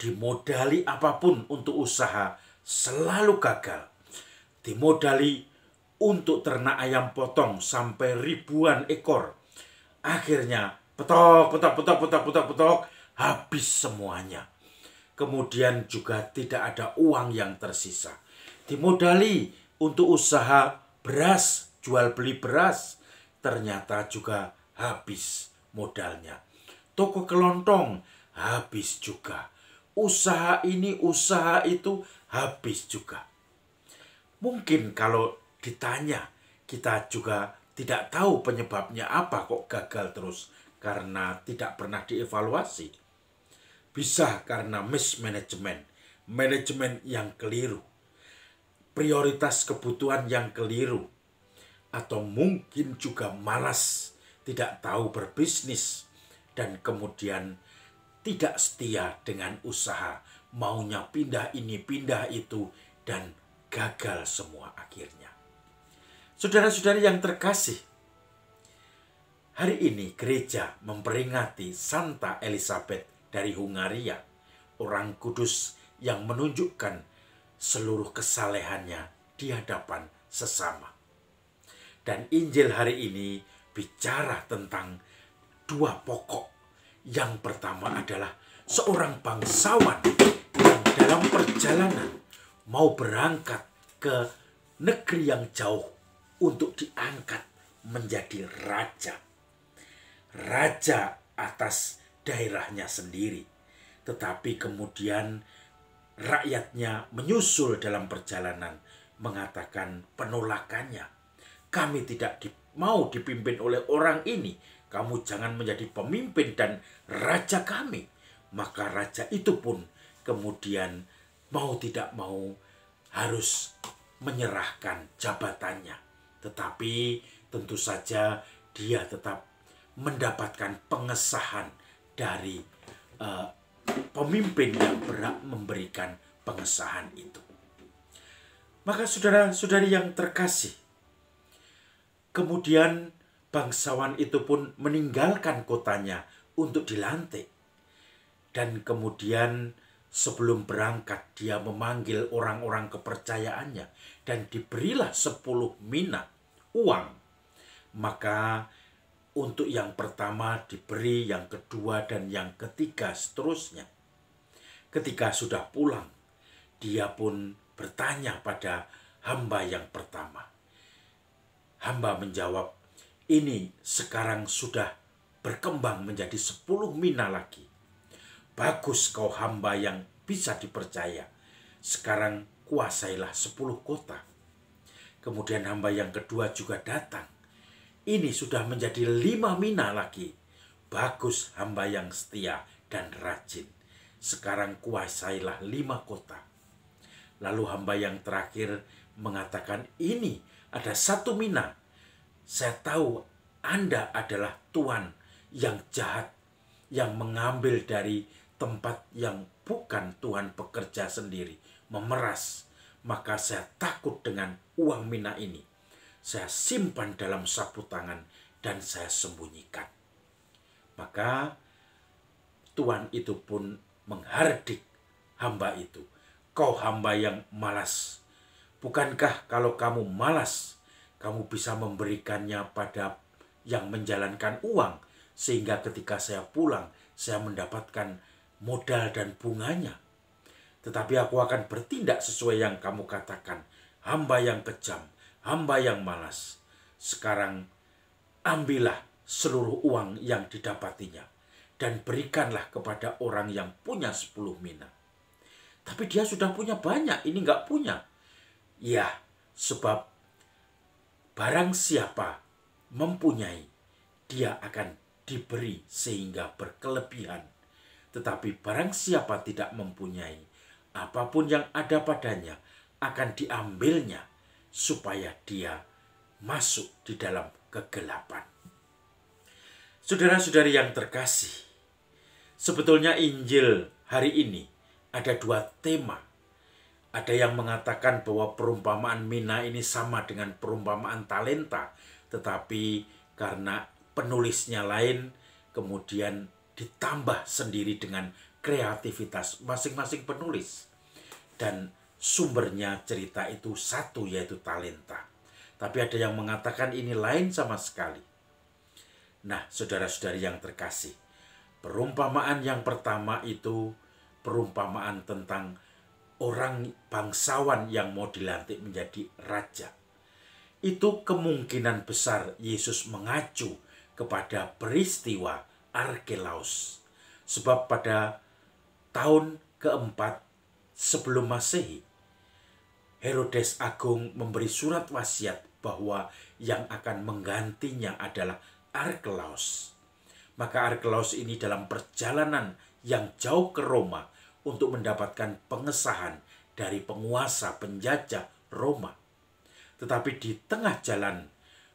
dimodali apapun untuk usaha selalu gagal. Dimodali untuk ternak ayam potong sampai ribuan ekor. Akhirnya petok, petok, petok, petok, petok, petok, habis semuanya. Kemudian juga tidak ada uang yang tersisa. Dimodali untuk usaha beras, jual beli beras, ternyata juga habis modalnya. Toko kelontong habis juga usaha ini, usaha itu habis juga. Mungkin kalau ditanya, kita juga tidak tahu penyebabnya apa kok gagal terus karena tidak pernah dievaluasi. Bisa karena mismanagement, manajemen yang keliru, prioritas kebutuhan yang keliru, atau mungkin juga malas, tidak tahu berbisnis, dan kemudian tidak setia dengan usaha, maunya pindah ini, pindah itu, dan gagal semua akhirnya. Saudara-saudari yang terkasih, hari ini gereja memperingati Santa Elizabeth dari Hungaria, orang kudus yang menunjukkan seluruh kesalehannya di hadapan sesama. Dan Injil hari ini bicara tentang dua pokok yang pertama adalah seorang bangsawan yang dalam perjalanan mau berangkat ke negeri yang jauh untuk diangkat menjadi raja. Raja atas daerahnya sendiri. Tetapi kemudian rakyatnya menyusul dalam perjalanan mengatakan penolakannya. Kami tidak mau dipimpin oleh orang ini, kamu jangan menjadi pemimpin dan raja kami. Maka raja itu pun kemudian mau tidak mau harus menyerahkan jabatannya. Tetapi tentu saja dia tetap mendapatkan pengesahan dari uh, pemimpin yang berhak memberikan pengesahan itu. Maka saudara-saudari yang terkasih, kemudian bangsawan itu pun meninggalkan kotanya untuk dilantik. Dan kemudian sebelum berangkat dia memanggil orang-orang kepercayaannya dan diberilah sepuluh mina uang. Maka untuk yang pertama diberi, yang kedua dan yang ketiga seterusnya. Ketika sudah pulang, dia pun bertanya pada hamba yang pertama. Hamba menjawab, ini sekarang sudah berkembang menjadi sepuluh mina lagi. Bagus kau hamba yang bisa dipercaya. Sekarang kuasailah sepuluh kota. Kemudian hamba yang kedua juga datang. Ini sudah menjadi lima mina lagi. Bagus hamba yang setia dan rajin. Sekarang kuasailah lima kota. Lalu hamba yang terakhir mengatakan ini ada satu mina saya tahu Anda adalah Tuhan yang jahat, yang mengambil dari tempat yang bukan Tuhan pekerja sendiri, memeras. Maka saya takut dengan uang mina ini. Saya simpan dalam sapu tangan dan saya sembunyikan. Maka Tuhan itu pun menghardik hamba itu. Kau hamba yang malas. Bukankah kalau kamu malas, kamu bisa memberikannya pada yang menjalankan uang, sehingga ketika saya pulang, saya mendapatkan modal dan bunganya. Tetapi aku akan bertindak sesuai yang kamu katakan, hamba yang kejam, hamba yang malas. Sekarang, ambillah seluruh uang yang didapatinya, dan berikanlah kepada orang yang punya sepuluh mina. Tapi dia sudah punya banyak, ini nggak punya. Ya, sebab Barang siapa mempunyai, dia akan diberi sehingga berkelebihan. Tetapi barang siapa tidak mempunyai, apapun yang ada padanya akan diambilnya supaya dia masuk di dalam kegelapan. Saudara-saudari yang terkasih, sebetulnya Injil hari ini ada dua tema ada yang mengatakan bahwa perumpamaan mina ini sama dengan perumpamaan talenta, tetapi karena penulisnya lain, kemudian ditambah sendiri dengan kreativitas masing-masing penulis. Dan sumbernya cerita itu satu yaitu talenta. Tapi ada yang mengatakan ini lain sama sekali. Nah, saudara-saudari yang terkasih, perumpamaan yang pertama itu perumpamaan tentang orang bangsawan yang mau dilantik menjadi raja. Itu kemungkinan besar Yesus mengacu kepada peristiwa Arkelaus. Sebab pada tahun keempat sebelum Masehi, Herodes Agung memberi surat wasiat bahwa yang akan menggantinya adalah Arkelaus. Maka Arkelaus ini dalam perjalanan yang jauh ke Roma untuk mendapatkan pengesahan dari penguasa penjajah Roma. Tetapi di tengah jalan,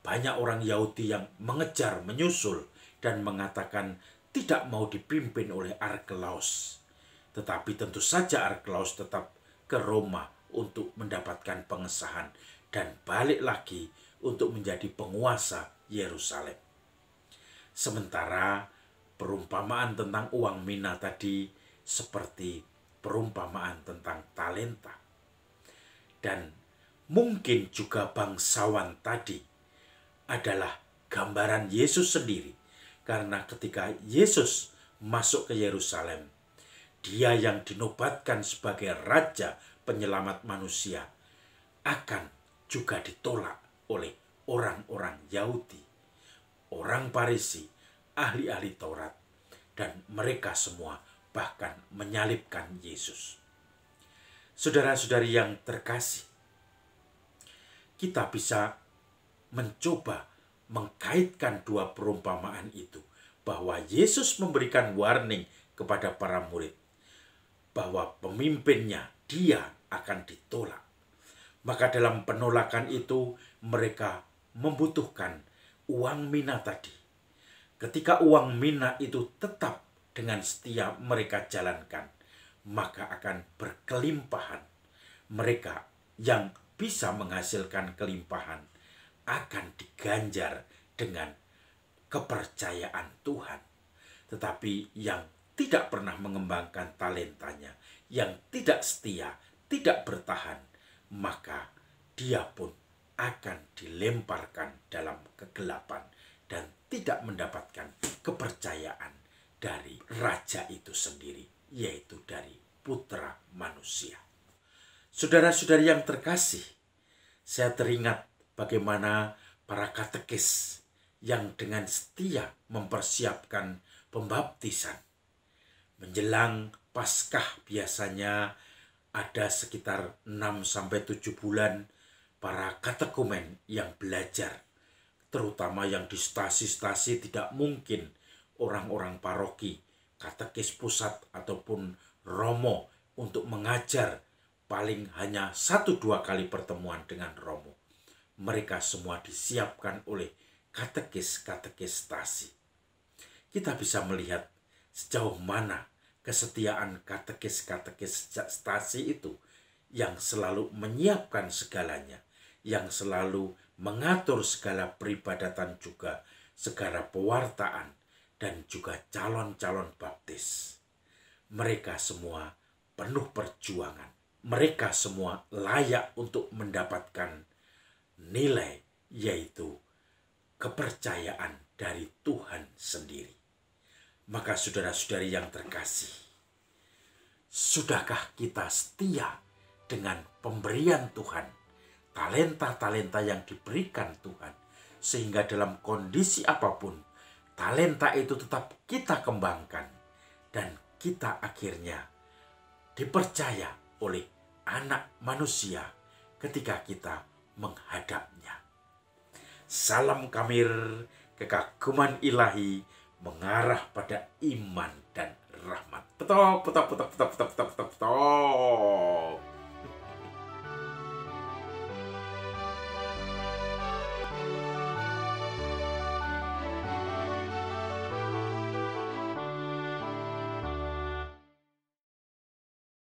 banyak orang Yahudi yang mengejar, menyusul, dan mengatakan tidak mau dipimpin oleh Arkelaus. Tetapi tentu saja Arkelaus tetap ke Roma untuk mendapatkan pengesahan dan balik lagi untuk menjadi penguasa Yerusalem. Sementara perumpamaan tentang uang mina tadi seperti perumpamaan tentang talenta. Dan mungkin juga bangsawan tadi adalah gambaran Yesus sendiri. Karena ketika Yesus masuk ke Yerusalem, dia yang dinobatkan sebagai Raja Penyelamat Manusia akan juga ditolak oleh orang-orang Yahudi, orang Parisi, ahli-ahli Taurat, dan mereka semua bahkan menyalibkan Yesus. Saudara-saudari yang terkasih, kita bisa mencoba mengkaitkan dua perumpamaan itu bahwa Yesus memberikan warning kepada para murid bahwa pemimpinnya dia akan ditolak. Maka dalam penolakan itu mereka membutuhkan uang mina tadi. Ketika uang mina itu tetap dengan setia mereka jalankan, maka akan berkelimpahan. Mereka yang bisa menghasilkan kelimpahan akan diganjar dengan kepercayaan Tuhan. Tetapi yang tidak pernah mengembangkan talentanya, yang tidak setia, tidak bertahan, maka dia pun akan dilemparkan dalam kegelapan dan tidak mendapatkan kepercayaan dari raja itu sendiri, yaitu dari putra manusia. Saudara-saudari yang terkasih, saya teringat bagaimana para katekis yang dengan setia mempersiapkan pembaptisan. Menjelang Paskah biasanya ada sekitar 6 sampai 7 bulan para katekumen yang belajar, terutama yang di stasi-stasi tidak mungkin orang-orang paroki, katekis pusat ataupun romo untuk mengajar paling hanya satu dua kali pertemuan dengan romo. Mereka semua disiapkan oleh katekis-katekis stasi. Kita bisa melihat sejauh mana kesetiaan katekis-katekis stasi itu yang selalu menyiapkan segalanya, yang selalu mengatur segala peribadatan juga, segala pewartaan, dan juga calon-calon baptis. Mereka semua penuh perjuangan. Mereka semua layak untuk mendapatkan nilai, yaitu kepercayaan dari Tuhan sendiri. Maka, saudara-saudari yang terkasih, sudahkah kita setia dengan pemberian Tuhan, talenta-talenta yang diberikan Tuhan, sehingga dalam kondisi apapun talenta itu tetap kita kembangkan dan kita akhirnya dipercaya oleh anak manusia ketika kita menghadapnya. Salam kamir kekaguman ilahi mengarah pada iman dan rahmat. Betul, betul, betul, betul, betul, betul, betul, betul.